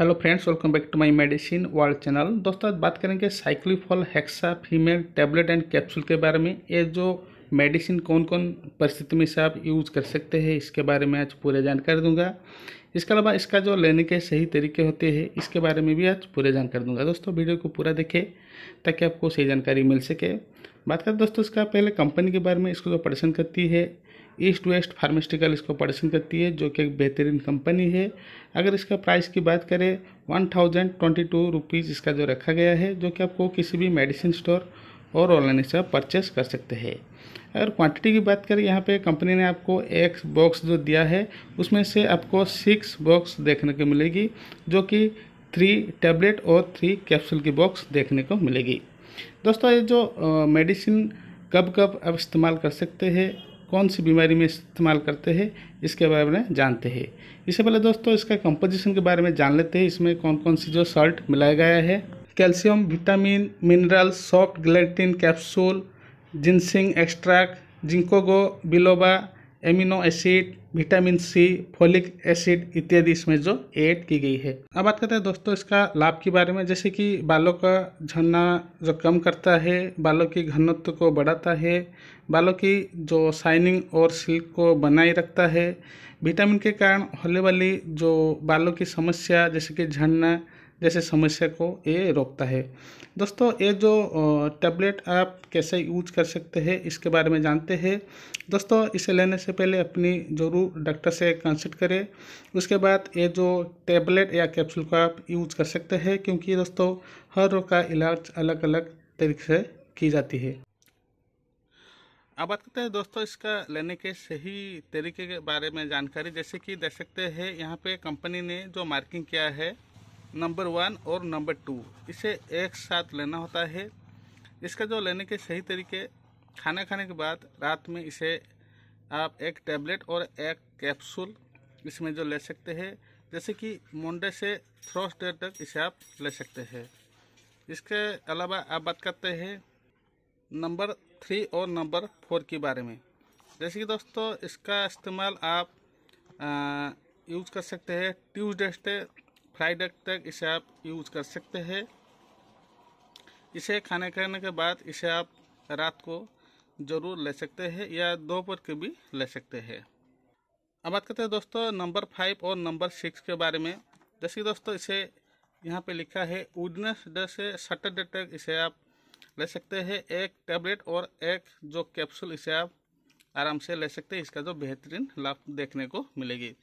hello friends welcome back to my medicine world channel दोस्तों आज बात करेंगे साइक्लिफॉल hexa female tablet and capsule के बारे में ये जो मेडिसिन कौन कौन परिस्थिति में से आप यूज़ कर सकते हैं इसके बारे में आज पूरे जानकारी दूंगा इसके अलावा इसका जो लेने के सही तरीके होते हैं इसके बारे में भी आज पूरे जानकारी दूंगा दोस्तों वीडियो को पूरा देखें ताकि आपको सही जानकारी मिल सके बात करें दोस्तों इसका पहले कंपनी के बारे में इसको जो प्रदर्शन करती है ईस्ट वेस्ट फार्मेस्टिकल इसको प्रोडक्शन करती है जो कि एक बेहतरीन कंपनी है अगर इसका प्राइस की बात करें one thousand twenty two rupees इसका जो रखा गया है जो कि आपको किसी भी मेडिसिन स्टोर और ऑनलाइन से परचेस कर सकते हैं अगर क्वांटिटी की बात करें यहाँ पे कंपनी ने आपको एक बॉक्स जो दिया है उसमें से आपको सिक्स बॉक्स देखने को मिलेगी जो कि थ्री टैबलेट और थ्री कैप्सूल की बॉक्स देखने को मिलेगी दोस्तों ये जो मेडिसिन कब कब आप इस्तेमाल कर सकते हैं कौन सी बीमारी में इस्तेमाल करते हैं इसके बारे में जानते हैं इससे पहले दोस्तों इसका कंपोजिशन के बारे में जान लेते हैं इसमें कौन कौन सी जो सॉल्ट मिलाया गया है calcium vitamin mineral soft gelatin capsule ginseng extract ginkgo biloba amino acid vitamin C folic acid इत्यादि इसमें जो ऐड की गई है अब बात करते हैं दोस्तों इसका लाभ के बारे में जैसे कि बालों का झड़ना जो कम करता है बालों की घनत्व को बढ़ाता है बालों की जो शाइनिंग और सिल्क को बनाए रखता है विटामिन के कारण होने वाली जो बालों की समस्या जैसे कि झड़ना जैसे समस्या को ये रोकता है दोस्तों ये जो टैबलेट आप कैसे यूज कर सकते हैं इसके बारे में जानते हैं दोस्तों इसे लेने से पहले अपनी ज़रूर डॉक्टर से कंसल्ट करें उसके बाद ये जो टैबलेट या कैप्सूल को आप यूज कर सकते हैं क्योंकि दोस्तों हर रोग का इलाज अलग अलग तरीके से की जाती है अब बात करते हैं दोस्तों इसका लेने के सही तरीके के बारे में जानकारी जैसे कि देख सकते हैं यहाँ पे कंपनी ने जो मार्किंग किया है नंबर वन और नंबर टू इसे एक साथ लेना होता है इसका जो लेने के सही तरीके खाना खाने के बाद रात में इसे आप एक टैबलेट और एक कैप्सूल इसमें जो ले सकते हैं जैसे कि मंडे से थ्रोस डे तक इसे आप ले सकते हैं इसके अलावा आप बात करते हैं नंबर थ्री और नंबर फोर के बारे में जैसे कि दोस्तों इसका इस्तेमाल आप यूज़ कर सकते हैं ट्यूजडे फ्राइडे तक इसे आप यूज कर सकते हैं इसे खाने करने के बाद इसे आप रात को ज़रूर ले सकते हैं या दोपहर के भी ले सकते हैं अब बात करते हैं दोस्तों नंबर फाइव और नंबर सिक्स के बारे में जैसे दोस्तों इसे यहाँ पे लिखा है उडनेस डे से सैटरडे तक इसे आप ले सकते हैं एक टैबलेट और एक जो कैप्सूल इसे आप आराम से ले सकते हैं इसका जो बेहतरीन लाभ देखने को मिलेगी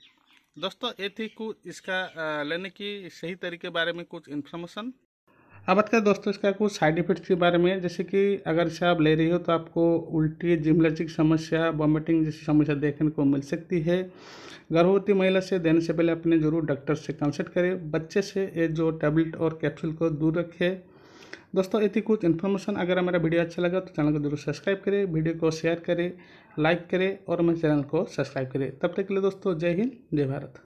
दोस्तों ये थी कुछ इसका लेने की सही तरीके बारे में कुछ इन्फॉर्मेशन अब बात करें दोस्तों इसका कुछ साइड इफेक्ट्स के बारे में जैसे कि अगर इसे आप ले रही हो तो आपको उल्टी जिमलर्जिक समस्या वॉमिटिंग जैसी समस्या देखने को मिल सकती है गर्भवती महिला से देने से पहले अपने जरूर डॉक्टर से कंसल्ट करें बच्चे से ये जो टैबलेट और कैप्सूल को दूर रखें दोस्तों ये कुछ इन्फॉर्मेशन अगर हमारा वीडियो अच्छा लगा तो चैनल को जरूर सब्सक्राइब करें वीडियो को शेयर करें लाइक करें और मेरे चैनल को सब्सक्राइब करें तब तक के लिए दोस्तों जय हिंद जय भारत